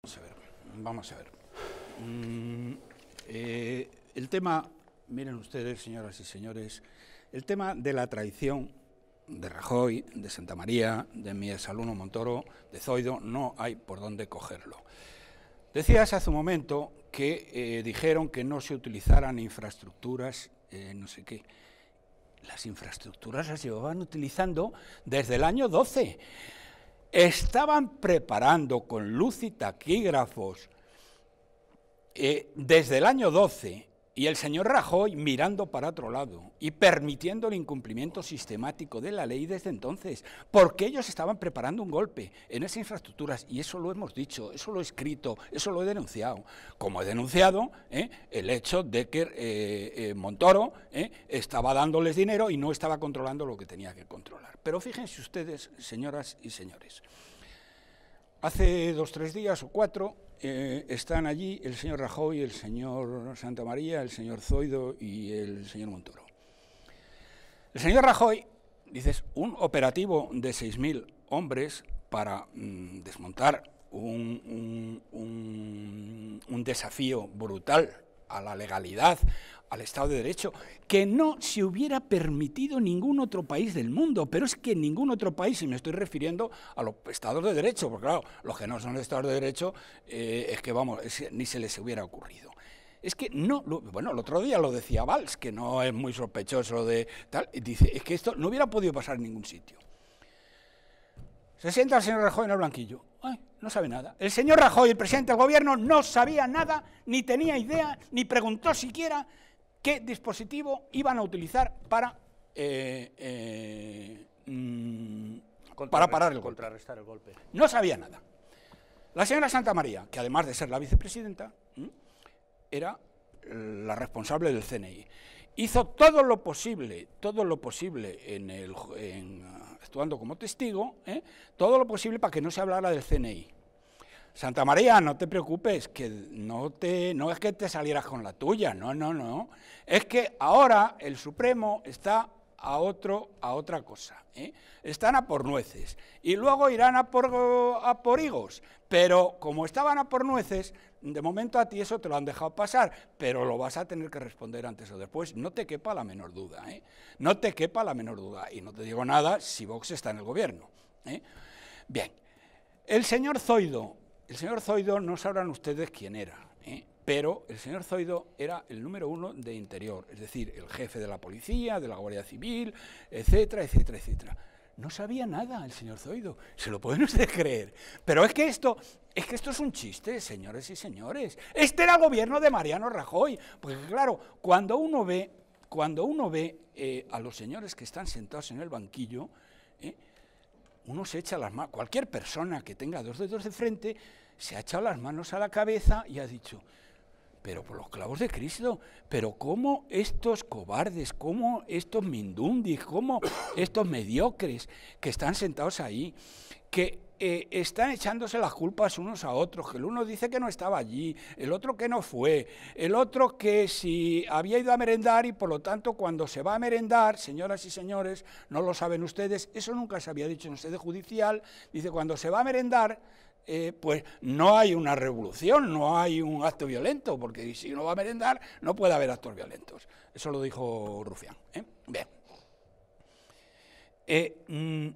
Vamos a ver, vamos a ver. Mm, eh, el tema, miren ustedes, señoras y señores, el tema de la traición de Rajoy, de Santa María, de mi exalumno Montoro, de Zoido, no hay por dónde cogerlo. Decías hace un momento que eh, dijeron que no se utilizaran infraestructuras, eh, no sé qué. Las infraestructuras las llevaban utilizando desde el año 12 estaban preparando con luz y taquígrafos eh, desde el año 12 y el señor Rajoy mirando para otro lado y permitiendo el incumplimiento sistemático de la ley desde entonces, porque ellos estaban preparando un golpe en esas infraestructuras y eso lo hemos dicho, eso lo he escrito, eso lo he denunciado. Como he denunciado ¿eh? el hecho de que eh, eh, Montoro estaba dándoles dinero y no estaba controlando lo que tenía que controlar. Pero fíjense ustedes, señoras y señores, hace dos, tres días o cuatro eh, están allí el señor Rajoy, el señor Santa María, el señor Zoido y el señor Montoro. El señor Rajoy, dices, un operativo de 6.000 hombres para mm, desmontar un desafío brutal a la legalidad, al Estado de Derecho, que no se hubiera permitido ningún otro país del mundo. Pero es que ningún otro país, y me estoy refiriendo a los Estados de Derecho, porque claro, los que no son Estados de Derecho, eh, es que vamos, ni se les hubiera ocurrido. Es que no, bueno, el otro día lo decía Valls, que no es muy sospechoso de tal, y dice, es que esto no hubiera podido pasar en ningún sitio. Se sienta el señor Rajoy en el blanquillo. Ay, no sabe nada. El señor Rajoy, el presidente del gobierno, no sabía nada, ni tenía idea, ni preguntó siquiera qué dispositivo iban a utilizar para, eh, eh, mm, para parar el contrarrestar golpe. el golpe. No sabía nada. La señora Santa María, que además de ser la vicepresidenta, era la responsable del CNI. Hizo todo lo posible, todo lo posible en el, actuando como testigo, ¿eh? todo lo posible para que no se hablara del CNI. Santa María, no te preocupes, que no, te, no es que te salieras con la tuya, no, no, no. Es que ahora el Supremo está a, otro, a otra cosa. ¿eh? Están a por nueces y luego irán a por, a por higos, pero como estaban a por nueces, de momento a ti eso te lo han dejado pasar, pero lo vas a tener que responder antes o después, no te quepa la menor duda. ¿eh? No te quepa la menor duda y no te digo nada si Vox está en el gobierno. ¿eh? Bien, el señor Zoido, el señor Zoido no sabrán ustedes quién era pero el señor Zoido era el número uno de interior, es decir, el jefe de la policía, de la Guardia Civil, etcétera, etcétera, etcétera. No sabía nada el señor Zoido, se lo pueden ustedes creer. Pero es que esto, es que esto es un chiste, señores y señores. Este era el gobierno de Mariano Rajoy. Porque claro, cuando uno ve, cuando uno ve eh, a los señores que están sentados en el banquillo, eh, uno se echa las manos, cualquier persona que tenga dos dedos de frente, se ha echado las manos a la cabeza y ha dicho, pero por los clavos de Cristo, pero cómo estos cobardes, cómo estos mindundis, cómo estos mediocres que están sentados ahí, que eh, están echándose las culpas unos a otros, que el uno dice que no estaba allí, el otro que no fue, el otro que si había ido a merendar y por lo tanto cuando se va a merendar, señoras y señores, no lo saben ustedes, eso nunca se había dicho en sede judicial, dice cuando se va a merendar eh, pues no hay una revolución, no hay un acto violento, porque si no va a merendar no puede haber actos violentos. Eso lo dijo Rufián. ¿eh? Bien. Eh, mm,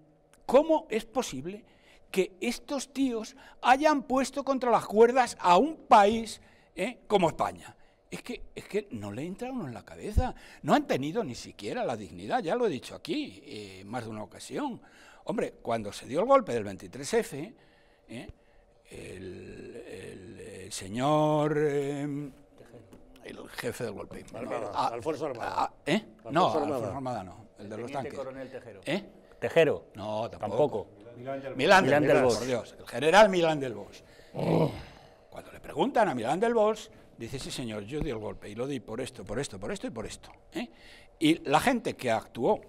¿Cómo es posible que estos tíos hayan puesto contra las cuerdas a un país eh, como España? Es que, es que no le entra uno en la cabeza. No han tenido ni siquiera la dignidad, ya lo he dicho aquí más de una ocasión. Hombre, cuando se dio el golpe del 23F, eh, señor. Eh, el jefe del golpe. Alfonso ah, Armada. Ah, ah, ¿Eh? no, Alfonso Armada no. El, de los tanques. coronel Tejero. ¿Eh? Tejero. No, tampoco. Milán del, Milán Bosch. Por Dios, el general Milán del Bosch. Cuando le preguntan a Milán del Bosch, dice, sí señor, yo di el golpe y lo di por esto, por esto, por esto y por esto. ¿eh? Y la gente que actuó,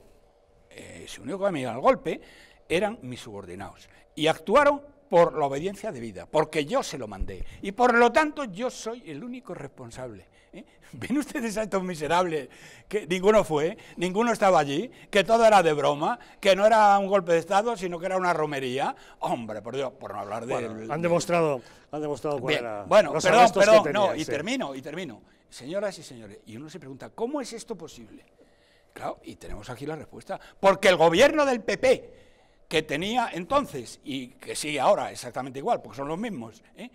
eh, se unió conmigo al golpe, eran mis subordinados. Y actuaron por la obediencia de vida, porque yo se lo mandé. Y por lo tanto yo soy el único responsable. ¿eh? ¿Ven ustedes a estos miserables? Que ninguno fue, ninguno estaba allí, que todo era de broma, que no era un golpe de Estado, sino que era una romería. Hombre, por Dios, por no hablar de... han demostrado, han demostrado era Bueno, perdón, perdón, no, y termino, y termino. Señoras y señores, y uno se pregunta, ¿cómo es esto posible? Claro, y tenemos aquí la respuesta. Porque el gobierno del PP, que tenía entonces y que sigue ahora exactamente igual, porque son los mismos. ¿eh?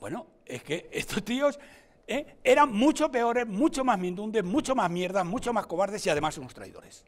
Bueno, es que estos tíos ¿eh? eran mucho peores, mucho más mindundes, mucho más mierdas, mucho más cobardes y además unos traidores.